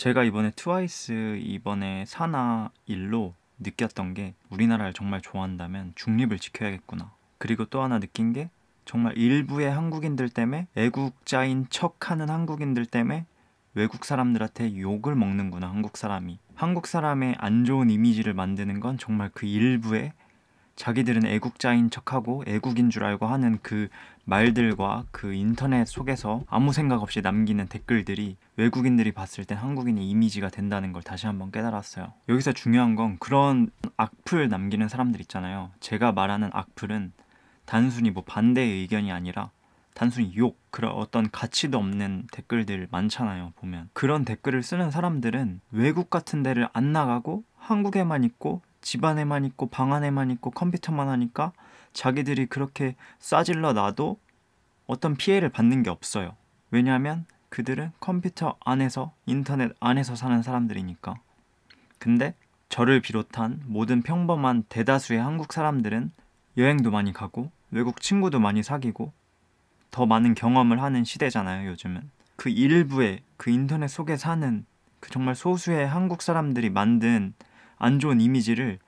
제가 이번에 트와이스 이번에 사나 일로 느꼈던 게 우리나라를 정말 좋아한다면 중립을 지켜야겠구나. 그리고 또 하나 느낀 게 정말 일부의 한국인들 때문에 애국자인 척하는 한국인들 때문에 외국 사람들한테 욕을 먹는구나 한국 사람이 한국 사람의 안 좋은 이미지를 만드는 건 정말 그 일부의 자기들은 애국자인 척하고 애국인 줄 알고 하는 그 말들과 그 인터넷 속에서 아무 생각 없이 남기는 댓글들이 외국인들이 봤을 땐 한국인의 이미지가 된다는 걸 다시 한번 깨달았어요. 여기서 중요한 건 그런 악플 남기는 사람들 있잖아요. 제가 말하는 악플은 단순히 뭐 반대의 의견이 아니라 단순히 욕, 그런 어떤 가치도 없는 댓글들 많잖아요, 보면. 그런 댓글을 쓰는 사람들은 외국 같은 데를 안 나가고 한국에만 있고 집 안에만 있고 방 안에만 있고 컴퓨터만 하니까 자기들이 그렇게 싸질러 놔도 어떤 피해를 받는 게 없어요. 왜냐하면 그들은 컴퓨터 안에서 인터넷 안에서 사는 사람들이니까. 근데 저를 비롯한 모든 평범한 대다수의 한국 사람들은 여행도 많이 가고 외국 친구도 많이 사귀고 더 많은 경험을 하는 시대잖아요, 요즘은. 그 일부의 그 인터넷 속에 사는 그 정말 소수의 한국 사람들이 만든 안 좋은 이미지를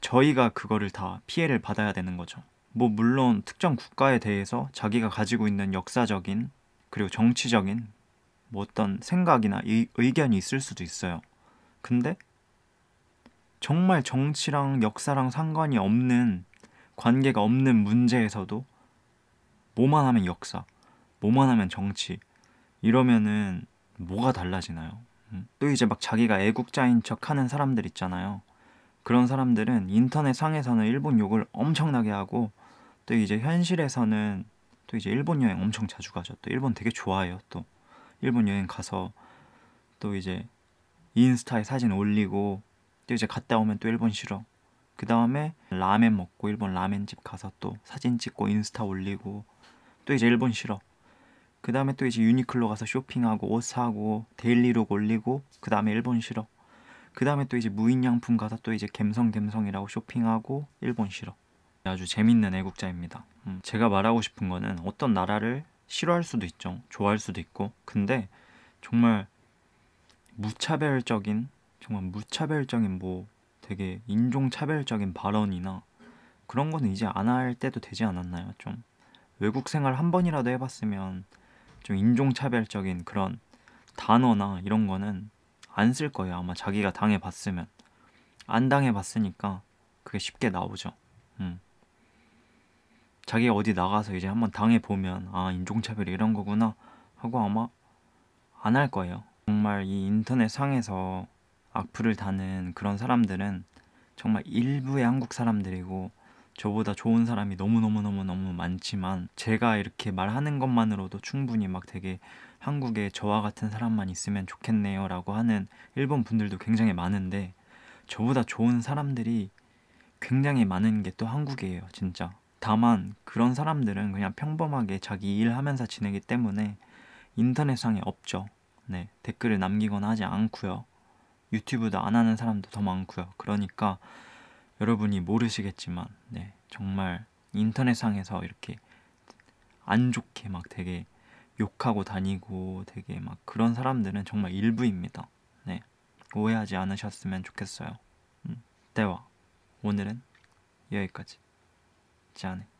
저희가 그거를 다 피해를 받아야 되는 거죠. 뭐 물론 특정 국가에 대해서 자기가 가지고 있는 역사적인 그리고 정치적인 뭐 어떤 생각이나 의, 견이 있을 수도 있어요. 근데 정말 정치랑 역사랑 상관이 없는 관계가 없는 문제에서도 뭐만 하면 역사, 뭐만 하면 정치 이러면은 뭐가 달라지나요? 또 이제 막 자기가 애국자인 척 하는 사람들 있잖아요. 그런 사람들은 인터넷 상에서는 일본 욕을 엄청나게 하고 또 이제 현실에서는 또 이제 일본 여행 엄청 자주 가죠. 또 일본 되게 좋아해요. 또 일본 여행 가서 또 이제 인스타에 사진 올리고 또 이제 갔다 오면 또 일본 싫어. 그 다음에 라멘 먹고 일본 라멘집 가서 또 사진 찍고 인스타 올리고 또 이제 일본 싫어. 그 다음에 또 이제 유니클로 가서 쇼핑하고 옷 사고 데일리룩 올리고 그 다음에 일본 실어그 다음에 또 이제 무인양품 가서 또 이제 갬성갬성이라고 쇼핑하고 일본 실어 아주 재밌는 애국자입니다 음, 제가 말하고 싶은 거는 어떤 나라를 싫어할 수도 있죠 좋아할 수도 있고 근데 정말 무차별적인 정말 무차별적인 뭐 되게 인종차별적인 발언이나 그런 거는 이제 안 할 때도 되지 않았나요 좀 외국 생활 한 번이라도 해봤으면 좀 인종차별적인 그런 단어나 이런 거는 안 쓸 거예요. 아마 자기가 당해봤으면. 안 당해봤으니까 그게 쉽게 나오죠. 음. 자기가 어디 나가서 이제 한번 당해보면 아 인종차별이 런 거구나 하고 아마 안 할 거예요. 정말 이 인터넷 상에서 악플을 다는 그런 사람들은 정말 일부의 한국 사람들이고 저보다 좋은 사람이 너무너무너무너무 많지만 제가 이렇게 말하는 것만으로도 충분히 막 되게 한국에 저와 같은 사람만 있으면 좋겠네요 라고 하는 일본 분들도 굉장히 많은데 저보다 좋은 사람들이 굉장히 많은 게 또 한국이에요 진짜 다만 그런 사람들은 그냥 평범하게 자기 일하면서 지내기 때문에 인터넷상에 없죠 네 댓글을 남기거나 하지 않고요 유튜브도 안 하는 사람도 더 많고요 그러니까 여러분이 모르시겠지만 네, 정말 인터넷상에서 이렇게 안 좋게 막 되게 욕하고 다니고 되게 막 그런 사람들은 정말 일부입니다. 네. 오해하지 않으셨으면 좋겠어요. 음. 대화. 오늘은 여기까지. 짠